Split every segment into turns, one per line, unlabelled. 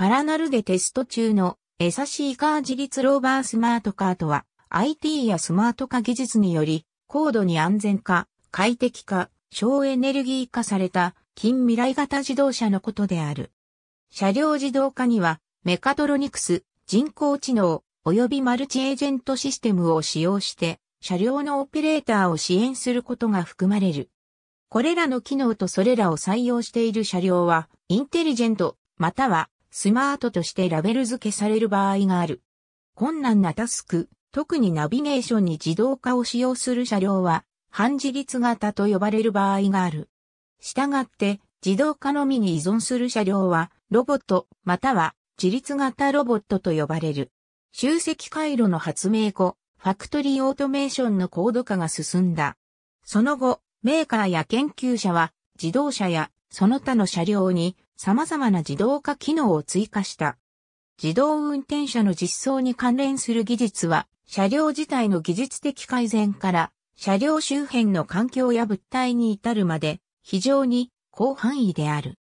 パラナルでテスト中のエサシーカー自立ローバースマートカートは IT やスマート化技術により高度に安全化、快適化、省エネルギー化された近未来型自動車のことである。車両自動化にはメカトロニクス、人工知能、及びマルチエージェントシステムを使用して車両のオペレーターを支援することが含まれる。これらの機能とそれらを採用している車両はインテリジェントまたはスマートとしてラベル付けされる場合がある。困難なタスク、特にナビゲーションに自動化を使用する車両は、半自立型と呼ばれる場合がある。従って、自動化のみに依存する車両は、ロボット、または自立型ロボットと呼ばれる。集積回路の発明後、ファクトリーオートメーションの高度化が進んだ。その後、メーカーや研究者は、自動車やその他の車両に様々な自動化機能を追加した。自動運転車の実装に関連する技術は、車両自体の技術的改善から、車両周辺の環境や物体に至るまで、非常に広範囲である。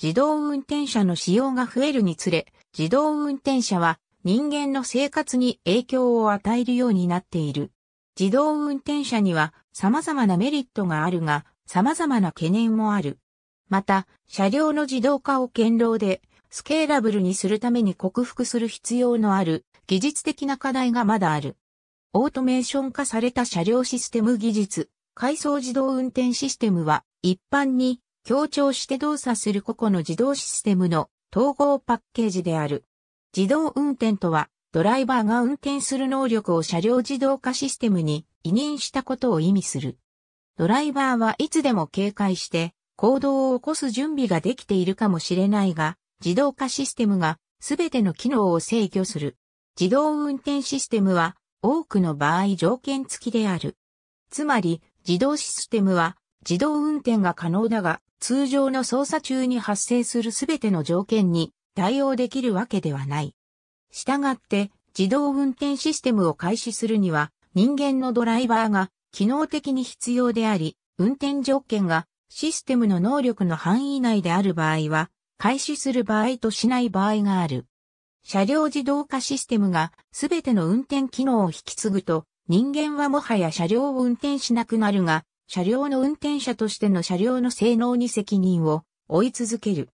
自動運転車の使用が増えるにつれ、自動運転車は人間の生活に影響を与えるようになっている。自動運転車には様々なメリットがあるが、様々な懸念もある。また、車両の自動化を堅牢で、スケーラブルにするために克服する必要のある技術的な課題がまだある。オートメーション化された車両システム技術、回送自動運転システムは一般に強調して動作する個々の自動システムの統合パッケージである。自動運転とはドライバーが運転する能力を車両自動化システムに委任したことを意味する。ドライバーはいつでも警戒して行動を起こす準備ができているかもしれないが、自動化システムがすべての機能を制御する。自動運転システムは多くの場合条件付きである。つまり、自動システムは自動運転が可能だが、通常の操作中に発生するすべての条件に対応できるわけではない。したがって、自動運転システムを開始するには、人間のドライバーが機能的に必要であり、運転条件がシステムの能力の範囲内である場合は、開始する場合としない場合がある。車両自動化システムがすべての運転機能を引き継ぐと、人間はもはや車両を運転しなくなるが、車両の運転者としての車両の性能に責任を負い続ける。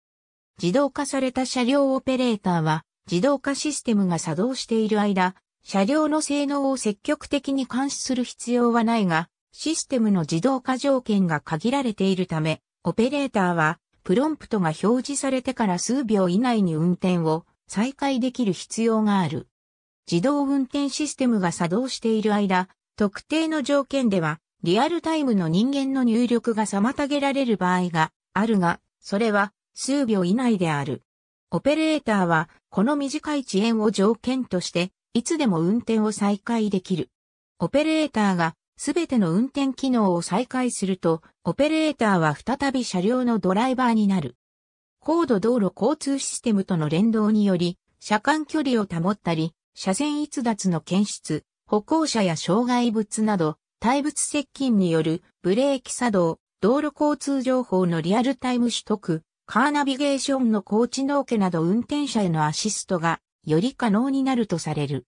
自動化された車両オペレーターは、自動化システムが作動している間、車両の性能を積極的に監視する必要はないが、システムの自動化条件が限られているため、オペレーターは、プロンプトが表示されてから数秒以内に運転を再開できる必要がある。自動運転システムが作動している間、特定の条件では、リアルタイムの人間の入力が妨げられる場合があるが、それは数秒以内である。オペレーターは、この短い遅延を条件として、いつでも運転を再開できる。オペレーターがすべての運転機能を再開すると、オペレーターは再び車両のドライバーになる。高度道路交通システムとの連動により、車間距離を保ったり、車線逸脱の検出、歩行者や障害物など、対物接近によるブレーキ作動、道路交通情報のリアルタイム取得、カーナビゲーションの高知能家など運転者へのアシストがより可能になるとされる。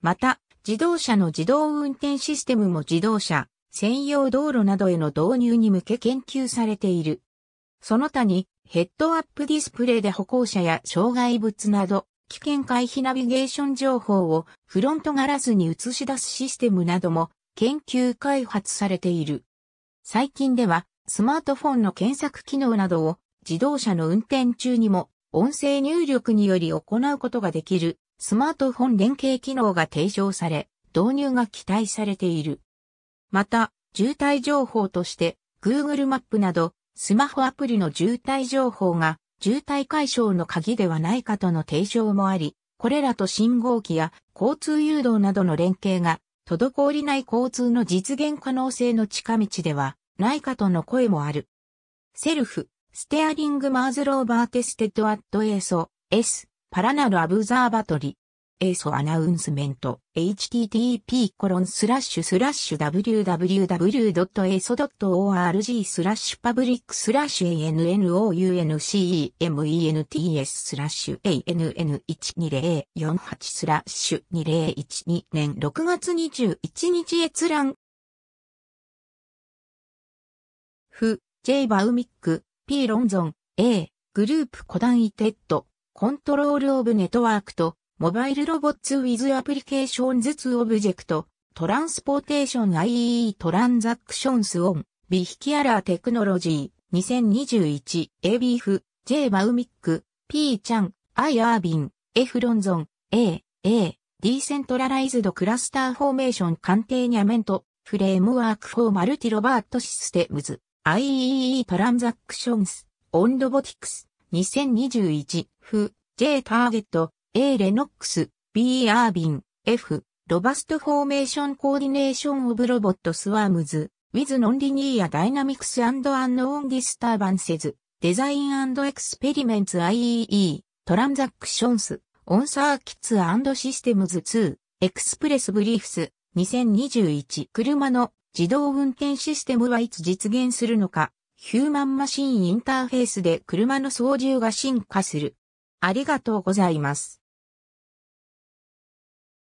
また、自動車の自動運転システムも自動車、専用道路などへの導入に向け研究されている。その他に、ヘッドアップディスプレイで歩行者や障害物など、危険回避ナビゲーション情報をフロントガラスに映し出すシステムなども研究開発されている。最近では、スマートフォンの検索機能などを自動車の運転中にも音声入力により行うことができるスマートフォン連携機能が提唱され、導入が期待されている。また、渋滞情報として Google マップなどスマホアプリの渋滞情報が渋滞解消の鍵ではないかとの提唱もあり、これらと信号機や交通誘導などの連携が滞りない交通の実現可能性の近道ではないかとの声もある。セルフ、ステアリングマーズローバーテステッドアットエーソ、S、パラナルアブザーバトリ。エーソアナウンスメント http コロンスラッシュスラッシュ www.aso.org スラッシュパブリックスラッシュ announcements スラッシュ ann12048 スラッシュ2012年6月21日閲覧フ、イバウミック、ピーロンゾン、A、グループコダンイテッド。コントロールオブネットワークと、モバイルロボッツウィズアプリケーションズツオブジェクト、トランスポーテーション IEE トランザクションスオン、ビヒキアラーテクノロジー、2021、A ビーフ、J マウミック、P ちゃん、I アービン、F ロンゾン、A、A、D セントラライズドクラスターフォーメーション鑑定ニャメント、フレームワークフォーマルティロバートシステムズ、IEE トランザクションズオンロボティクス、2021フ J ターゲット A レノックス B アービン F ロバストフォーメーションコーディネーションオブロボットスワームズウィズノンリニアダイナミクスアンノーンディスターバンセズデザインエクスペリメンツ IEE トランザクションスオンサーキッツシステムズ2エクスプレスブリーフス2021車の自動運転システムはいつ実現するのかヒューマンマシンインターフェースで車の操縦が進化する。ありがとうございます。